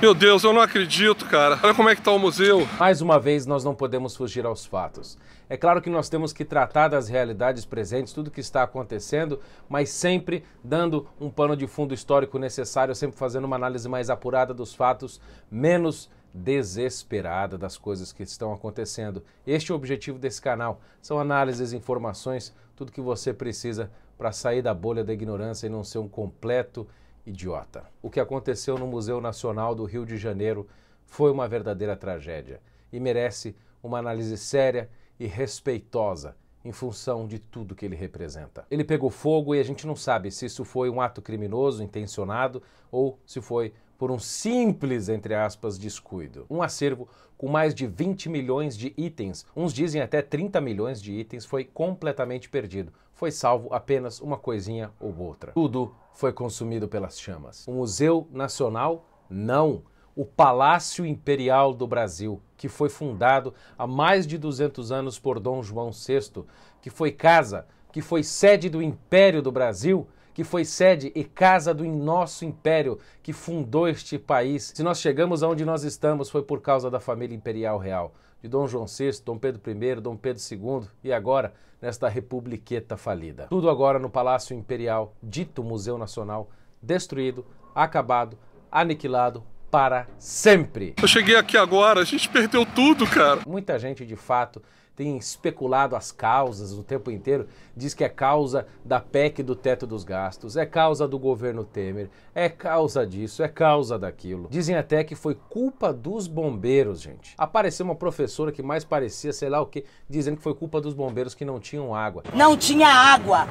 Meu Deus, eu não acredito, cara. Olha como é que tá o museu. Mais uma vez, nós não podemos fugir aos fatos. É claro que nós temos que tratar das realidades presentes, tudo que está acontecendo, mas sempre dando um pano de fundo histórico necessário, sempre fazendo uma análise mais apurada dos fatos, menos desesperada das coisas que estão acontecendo. Este é o objetivo desse canal. São análises, informações, tudo que você precisa para sair da bolha da ignorância e não ser um completo idiota. O que aconteceu no Museu Nacional do Rio de Janeiro foi uma verdadeira tragédia e merece uma análise séria e respeitosa em função de tudo que ele representa. Ele pegou fogo e a gente não sabe se isso foi um ato criminoso intencionado ou se foi por um simples, entre aspas, descuido. Um acervo com mais de 20 milhões de itens, uns dizem até 30 milhões de itens, foi completamente perdido. Foi salvo apenas uma coisinha ou outra. Tudo foi consumido pelas chamas. O Museu Nacional, não. O Palácio Imperial do Brasil, que foi fundado há mais de 200 anos por Dom João VI, que foi casa, que foi sede do Império do Brasil, que foi sede e casa do nosso império, que fundou este país. Se nós chegamos aonde nós estamos, foi por causa da família imperial real, de Dom João VI, Dom Pedro I, Dom Pedro II e agora nesta republiqueta falida. Tudo agora no Palácio Imperial, dito Museu Nacional, destruído, acabado, aniquilado, para sempre. Eu cheguei aqui agora, a gente perdeu tudo, cara. Muita gente, de fato, tem especulado as causas o tempo inteiro, diz que é causa da PEC do teto dos gastos, é causa do governo Temer, é causa disso, é causa daquilo. Dizem até que foi culpa dos bombeiros, gente. Apareceu uma professora que mais parecia, sei lá o que, dizendo que foi culpa dos bombeiros que não tinham água. Não tinha água!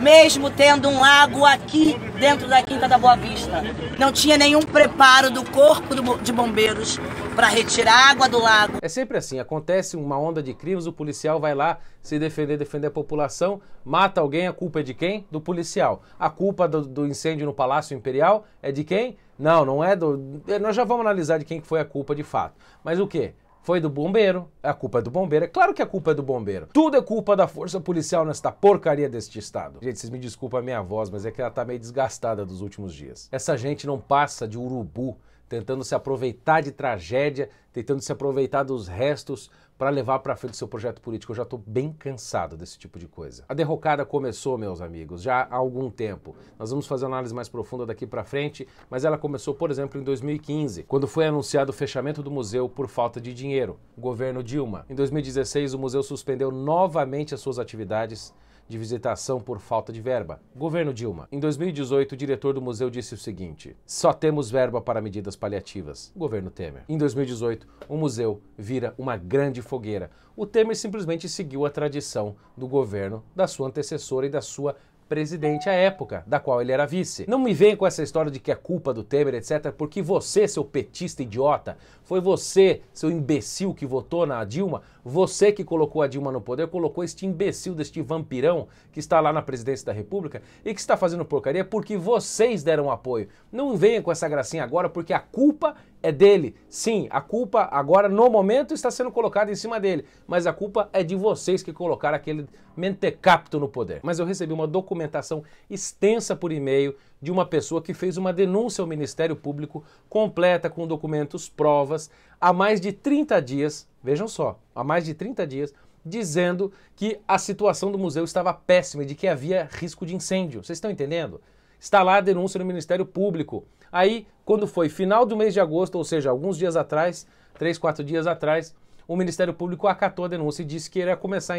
mesmo tendo um lago aqui dentro da Quinta da Boa Vista. Não tinha nenhum preparo do corpo de bombeiros para retirar água do lago. É sempre assim, acontece uma onda de crimes, o policial vai lá se defender, defender a população, mata alguém, a culpa é de quem? Do policial. A culpa do, do incêndio no Palácio Imperial é de quem? Não, não é do... Nós já vamos analisar de quem foi a culpa de fato. Mas o que? Foi do bombeiro. A culpa é do bombeiro. É claro que a culpa é do bombeiro. Tudo é culpa da força policial nesta porcaria deste estado. Gente, vocês me desculpem a minha voz, mas é que ela tá meio desgastada dos últimos dias. Essa gente não passa de urubu tentando se aproveitar de tragédia, tentando se aproveitar dos restos para levar para frente seu projeto político. Eu já estou bem cansado desse tipo de coisa. A derrocada começou, meus amigos, já há algum tempo. Nós vamos fazer uma análise mais profunda daqui para frente, mas ela começou, por exemplo, em 2015, quando foi anunciado o fechamento do museu por falta de dinheiro, o governo Dilma. Em 2016, o museu suspendeu novamente as suas atividades de visitação por falta de verba. Governo Dilma. Em 2018, o diretor do museu disse o seguinte: só temos verba para medidas paliativas. Governo Temer. Em 2018, o museu vira uma grande fogueira. O Temer simplesmente seguiu a tradição do governo, da sua antecessora e da sua presidente à época, da qual ele era vice. Não me venha com essa história de que é culpa do Temer, etc., porque você, seu petista idiota, foi você, seu imbecil que votou na Dilma, você que colocou a Dilma no poder, colocou este imbecil deste vampirão que está lá na presidência da República e que está fazendo porcaria porque vocês deram apoio. Não venha com essa gracinha agora, porque a culpa é dele. Sim, a culpa agora no momento está sendo colocada em cima dele, mas a culpa é de vocês que colocaram aquele mentecapto no poder. Mas eu recebi uma documentação extensa por e-mail de uma pessoa que fez uma denúncia ao Ministério Público completa com documentos, provas, há mais de 30 dias, vejam só, há mais de 30 dias dizendo que a situação do museu estava péssima e de que havia risco de incêndio. Vocês estão entendendo? Está lá a denúncia no Ministério Público. Aí, quando foi final do mês de agosto, ou seja, alguns dias atrás, três, quatro dias atrás, o Ministério Público acatou a denúncia e disse que iria começar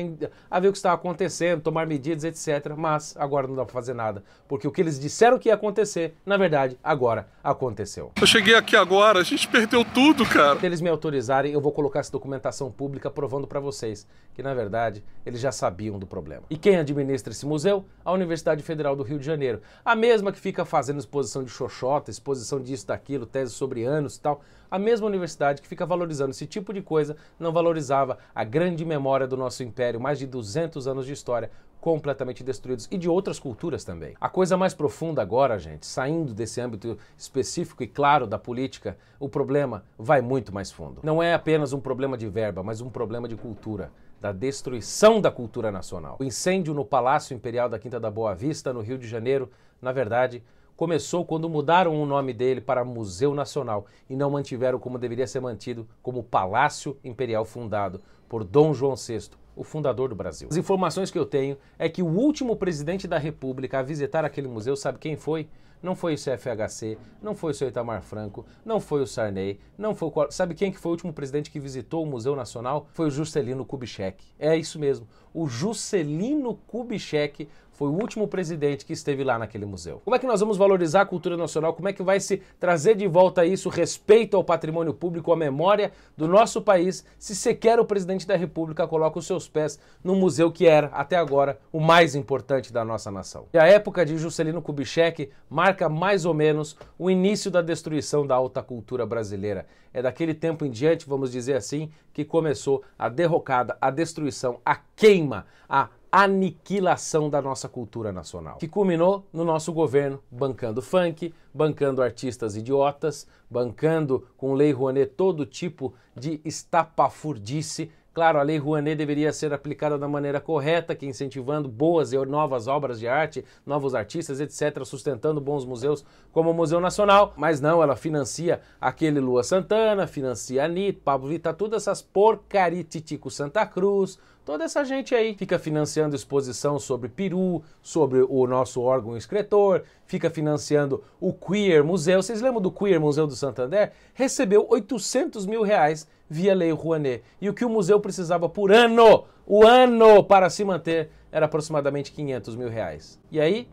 a ver o que estava acontecendo, tomar medidas, etc. Mas agora não dá para fazer nada, porque o que eles disseram que ia acontecer, na verdade, agora aconteceu. Eu cheguei aqui agora, a gente perdeu tudo, cara. Se eles me autorizarem, eu vou colocar essa documentação pública provando para vocês que, na verdade, eles já sabiam do problema. E quem administra esse museu? A Universidade Federal do Rio de Janeiro. A mesma que fica fazendo exposição de xoxota, exposição disso, daquilo, tese sobre anos e tal a mesma universidade que fica valorizando esse tipo de coisa não valorizava a grande memória do nosso império, mais de 200 anos de história completamente destruídos e de outras culturas também. A coisa mais profunda agora, gente, saindo desse âmbito específico e claro da política, o problema vai muito mais fundo. Não é apenas um problema de verba, mas um problema de cultura da destruição da cultura nacional. O incêndio no Palácio Imperial da Quinta da Boa Vista, no Rio de Janeiro, na verdade, começou quando mudaram o nome dele para Museu Nacional e não mantiveram como deveria ser mantido, como Palácio Imperial fundado por Dom João VI, o fundador do Brasil. As informações que eu tenho é que o último presidente da República a visitar aquele museu, sabe quem foi? Não foi o CFHC, não foi o seu Itamar Franco, não foi o Sarney, não foi o... Sabe quem que foi o último presidente que visitou o Museu Nacional? Foi o Juscelino Kubitschek. É isso mesmo. O Juscelino Kubitschek foi o último presidente que esteve lá naquele museu. Como é que nós vamos valorizar a cultura nacional? Como é que vai se trazer de volta isso, respeito ao patrimônio público, à memória do nosso país, se sequer o presidente da República coloca os seus pés no museu que era, até agora, o mais importante da nossa nação? E a época de Juscelino Kubitschek marca marca mais ou menos o início da destruição da alta cultura brasileira. É daquele tempo em diante, vamos dizer assim, que começou a derrocada, a destruição, a queima, a aniquilação da nossa cultura nacional, que culminou no nosso governo bancando funk, bancando artistas idiotas, bancando com Lei Rouanet todo tipo de estapafurdice Claro, a Lei Rouanet deveria ser aplicada da maneira correta, que incentivando boas e novas obras de arte, novos artistas, etc., sustentando bons museus como o Museu Nacional. Mas não, ela financia aquele Lua Santana, financia a Pablo Vita, todas essas porcarititico Santa Cruz, Toda essa gente aí fica financiando exposição sobre Peru, sobre o nosso órgão escritor, fica financiando o Queer Museu. Vocês lembram do Queer Museu do Santander? Recebeu 800 mil reais via Lei Rouanet. E o que o museu precisava por ano, o ano, para se manter, era aproximadamente 500 mil reais. E aí,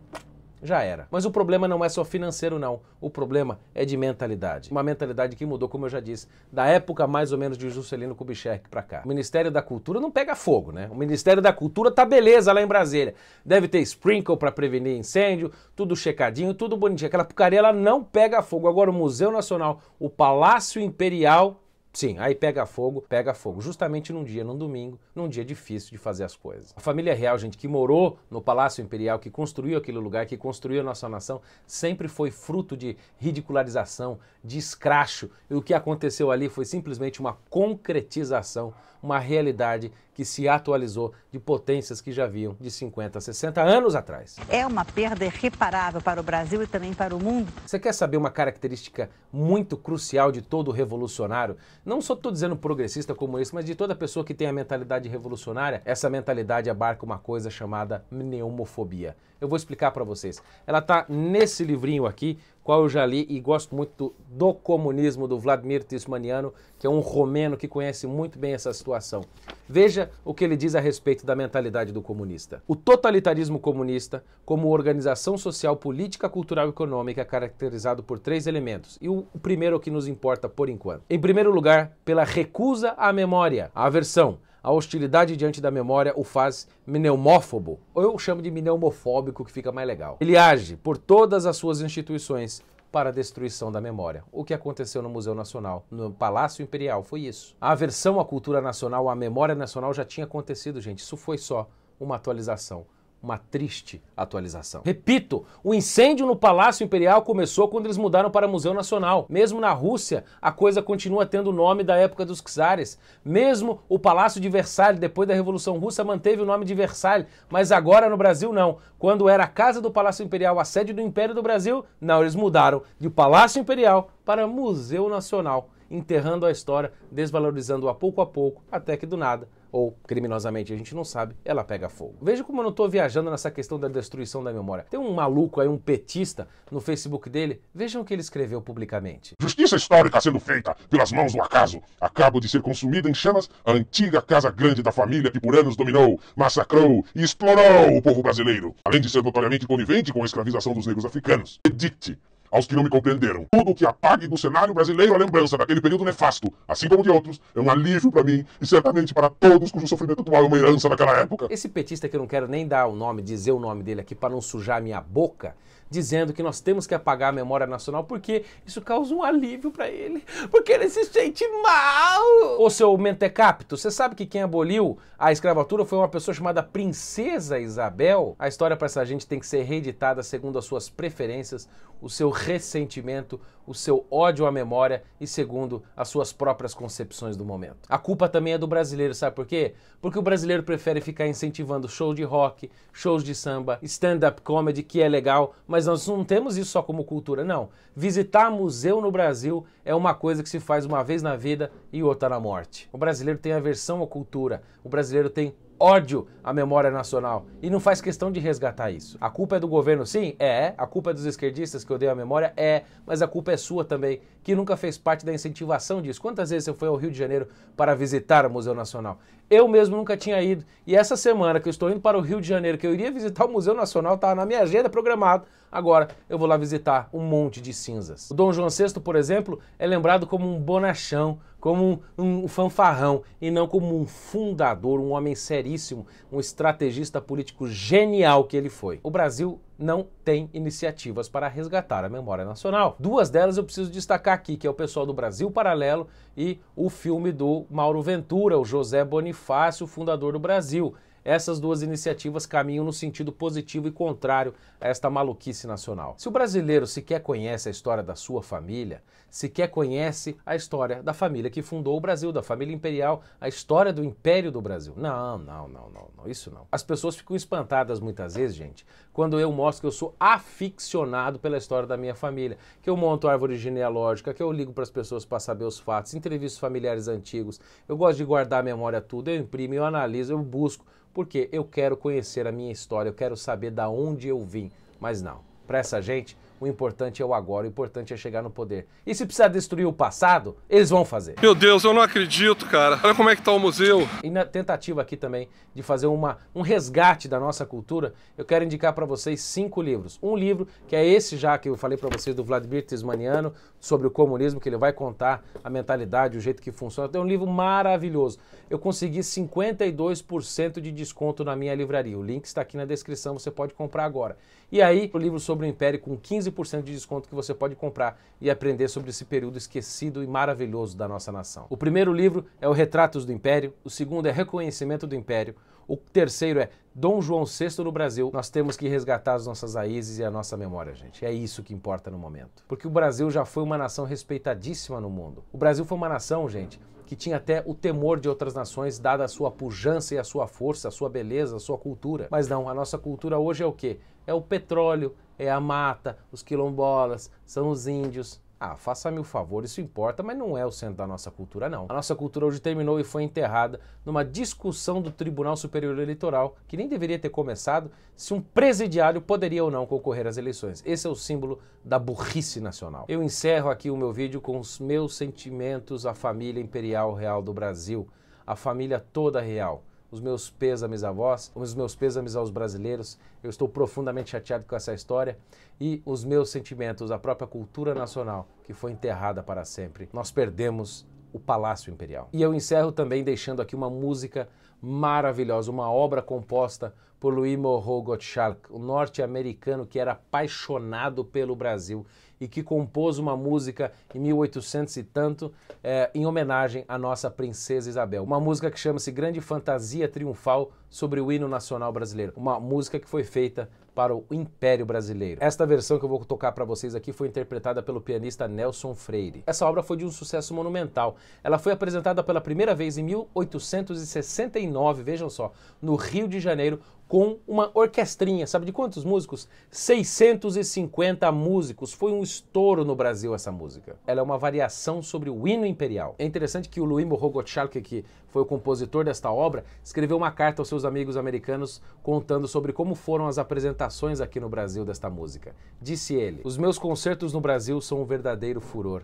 já era. Mas o problema não é só financeiro, não. O problema é de mentalidade. Uma mentalidade que mudou, como eu já disse, da época mais ou menos de Juscelino Kubitschek para cá. O Ministério da Cultura não pega fogo, né? O Ministério da Cultura tá beleza lá em Brasília. Deve ter sprinkle para prevenir incêndio, tudo checadinho, tudo bonitinho. Aquela porcaria ela não pega fogo. Agora o Museu Nacional, o Palácio Imperial Sim, aí pega fogo, pega fogo. Justamente num dia, num domingo, num dia difícil de fazer as coisas. A família real, gente, que morou no Palácio Imperial, que construiu aquele lugar, que construiu a nossa nação, sempre foi fruto de ridicularização, de escracho. E o que aconteceu ali foi simplesmente uma concretização, uma realidade que se atualizou de potências que já haviam de 50, 60 anos atrás. É uma perda irreparável para o Brasil e também para o mundo. Você quer saber uma característica muito crucial de todo revolucionário? Não só estou dizendo progressista como esse, mas de toda pessoa que tem a mentalidade revolucionária, essa mentalidade abarca uma coisa chamada neumofobia. Eu vou explicar para vocês. Ela está nesse livrinho aqui, qual eu já li e gosto muito do, comunismo do Vladimir Tismaniano, que é um romeno que conhece muito bem essa situação. Veja o que ele diz a respeito da mentalidade do comunista. O totalitarismo comunista, como organização social, política, cultural e econômica, é caracterizado por três elementos. E o primeiro é que nos importa por enquanto. Em primeiro lugar, pela recusa à memória, à aversão a hostilidade diante da memória o faz mneumófobo, ou eu chamo de mneumofóbico, que fica mais legal. Ele age por todas as suas instituições, para a destruição da memória. O que aconteceu no Museu Nacional, no Palácio Imperial, foi isso. A aversão à cultura nacional, à memória nacional já tinha acontecido, gente. Isso foi só uma atualização uma triste atualização. Repito, o incêndio no Palácio Imperial começou quando eles mudaram para Museu Nacional. Mesmo na Rússia, a coisa continua tendo o nome da época dos czares. Mesmo o Palácio de Versalhes, depois da Revolução Russa, manteve o nome de Versalhes, mas agora no Brasil não. Quando era a Casa do Palácio Imperial, a sede do Império do Brasil, não, eles mudaram de Palácio Imperial para Museu Nacional enterrando a história, desvalorizando-a pouco a pouco, até que do nada ou criminosamente, a gente não sabe, ela pega fogo. Veja como eu não estou viajando nessa questão da destruição da memória. Tem um maluco aí, um petista, no Facebook dele, vejam o que ele escreveu publicamente. Justiça histórica sendo feita pelas mãos do acaso. Acabo de ser consumida em chamas a antiga casa grande da família que por anos dominou, massacrou e explorou o povo brasileiro, além de ser notoriamente conivente com a escravização dos negros africanos. Edite aos que não me compreenderam. Tudo que apague do cenário brasileiro a lembrança daquele período nefasto, assim como de outros, é um alívio para mim e certamente para todos cujo sofrimento atual é uma herança daquela época. Esse petista que eu não quero nem dar o nome, dizer o nome dele aqui para não sujar minha boca, dizendo que nós temos que apagar a memória nacional porque isso causa um alívio para ele, porque ele se sente mal. Ô seu mentecapto, você sabe que quem aboliu a escravatura foi uma pessoa chamada Princesa Isabel? A história para essa gente tem que ser reeditada segundo as suas preferências, o seu ressentimento, o seu ódio à memória e segundo as suas próprias concepções do momento. A culpa também é do brasileiro, sabe por quê? Porque o brasileiro prefere ficar incentivando show de rock, shows de samba, stand-up comedy, que é legal, mas mas nós não temos isso só como cultura, não. Visitar museu no Brasil é uma coisa que se faz uma vez na vida e outra na morte. O brasileiro tem aversão à cultura, o brasileiro tem ódio à memória nacional e não faz questão de resgatar isso. A culpa é do governo, sim? É. A culpa é dos esquerdistas que odeiam a memória? É. Mas a culpa é sua também, que nunca fez parte da incentivação disso. Quantas vezes eu fui ao Rio de Janeiro para visitar o Museu Nacional? Eu mesmo nunca tinha ido. E essa semana que eu estou indo para o Rio de Janeiro, que eu iria visitar o Museu Nacional, estava tá na minha agenda programado agora eu vou lá visitar um monte de cinzas. O Dom João VI, por exemplo, é lembrado como um bonachão, como um, um fanfarrão e não como um fundador, um homem seríssimo, um estrategista político genial que ele foi. O Brasil não tem iniciativas para resgatar a memória nacional. Duas delas eu preciso destacar aqui, que é o pessoal do Brasil Paralelo e o filme do Mauro Ventura, o José Bonifácio, fundador do Brasil. Essas duas iniciativas caminham no sentido positivo e contrário a esta maluquice nacional. Se o brasileiro sequer conhece a história da sua família, sequer conhece a história da família que fundou o Brasil, da família imperial, a história do Império do Brasil. Não, não, não, não, não, isso não. As pessoas ficam espantadas muitas vezes, gente, quando eu mostro que eu sou aficionado pela história da minha família, que eu monto árvore genealógica, que eu ligo para as pessoas para saber os fatos, entrevisto familiares antigos, eu gosto de guardar a memória tudo, eu imprimo, eu analiso, eu busco porque eu quero conhecer a minha história, eu quero saber da onde eu vim. Mas não, para essa gente o importante é o agora, o importante é chegar no poder. E se precisar destruir o passado, eles vão fazer. Meu Deus, eu não acredito, cara. Olha como é que tá o museu. E na tentativa aqui também de fazer uma, um resgate da nossa cultura, eu quero indicar para vocês cinco livros. Um livro que é esse já que eu falei para vocês do Vladimir Tismaniano sobre o comunismo, que ele vai contar a mentalidade, o jeito que funciona. É um livro maravilhoso. Eu consegui 52% de desconto na minha livraria. O link está aqui na descrição, você pode comprar agora. E aí, o livro sobre o Império com 15 15% de desconto que você pode comprar e aprender sobre esse período esquecido e maravilhoso da nossa nação. O primeiro livro é o Retratos do Império, o segundo é Reconhecimento do Império, o terceiro é Dom João VI no Brasil. Nós temos que resgatar as nossas raízes e a nossa memória, gente. É isso que importa no momento. Porque o Brasil já foi uma nação respeitadíssima no mundo. O Brasil foi uma nação, gente, que tinha até o temor de outras nações, dada a sua pujança e a sua força, a sua beleza, a sua cultura. Mas não, a nossa cultura hoje é o quê? É o petróleo, é a mata, os quilombolas, são os índios. Ah, faça-me o favor, isso importa, mas não é o centro da nossa cultura, não. A nossa cultura hoje terminou e foi enterrada numa discussão do Tribunal Superior Eleitoral, que nem deveria ter começado, se um presidiário poderia ou não concorrer às eleições. Esse é o símbolo da burrice nacional. Eu encerro aqui o meu vídeo com os meus sentimentos à família imperial real do Brasil, a família toda real os meus pêsames a vós, os meus pêsames aos brasileiros. Eu estou profundamente chateado com essa história e os meus sentimentos à própria cultura nacional, que foi enterrada para sempre. Nós perdemos o Palácio Imperial. E eu encerro também deixando aqui uma música maravilhosa, uma obra composta por Louis Morrow Gottschalk, um norte-americano que era apaixonado pelo Brasil e que compôs uma música em 1800 e tanto é, em homenagem à nossa princesa Isabel. Uma música que chama-se Grande Fantasia Triunfal sobre o hino nacional brasileiro. Uma música que foi feita para o Império Brasileiro. Esta versão que eu vou tocar para vocês aqui foi interpretada pelo pianista Nelson Freire. Essa obra foi de um sucesso monumental. Ela foi apresentada pela primeira vez em 1869, vejam só, no Rio de Janeiro, com uma orquestrinha, sabe de quantos músicos? 650 músicos. Foi um estouro no Brasil essa música. Ela é uma variação sobre o hino imperial. É interessante que o Luimbo Rogotchalk, que foi o compositor desta obra, escreveu uma carta aos seus amigos americanos contando sobre como foram as apresentações aqui no Brasil desta música. Disse ele: "Os meus concertos no Brasil são um verdadeiro furor.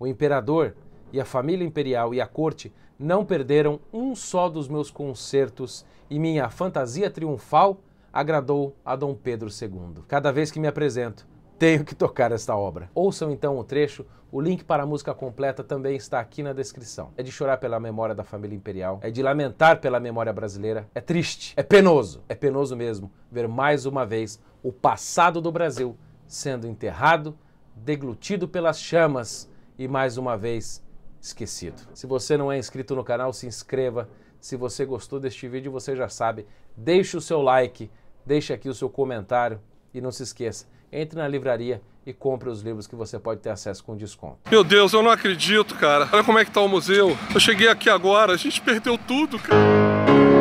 O imperador e a família imperial e a corte não perderam um só dos meus concertos e minha fantasia triunfal agradou a Dom Pedro II. Cada vez que me apresento, tenho que tocar esta obra. Ouçam então o trecho, o link para a música completa também está aqui na descrição. É de chorar pela memória da família imperial, é de lamentar pela memória brasileira, é triste, é penoso, é penoso mesmo ver mais uma vez o passado do Brasil sendo enterrado, deglutido pelas chamas e mais uma vez esquecido. Se você não é inscrito no canal, se inscreva. Se você gostou deste vídeo, você já sabe, deixe o seu like, deixe aqui o seu comentário e não se esqueça, entre na livraria e compre os livros que você pode ter acesso com desconto. Meu Deus, eu não acredito, cara. Olha como é que tá o museu. Eu cheguei aqui agora, a gente perdeu tudo, cara.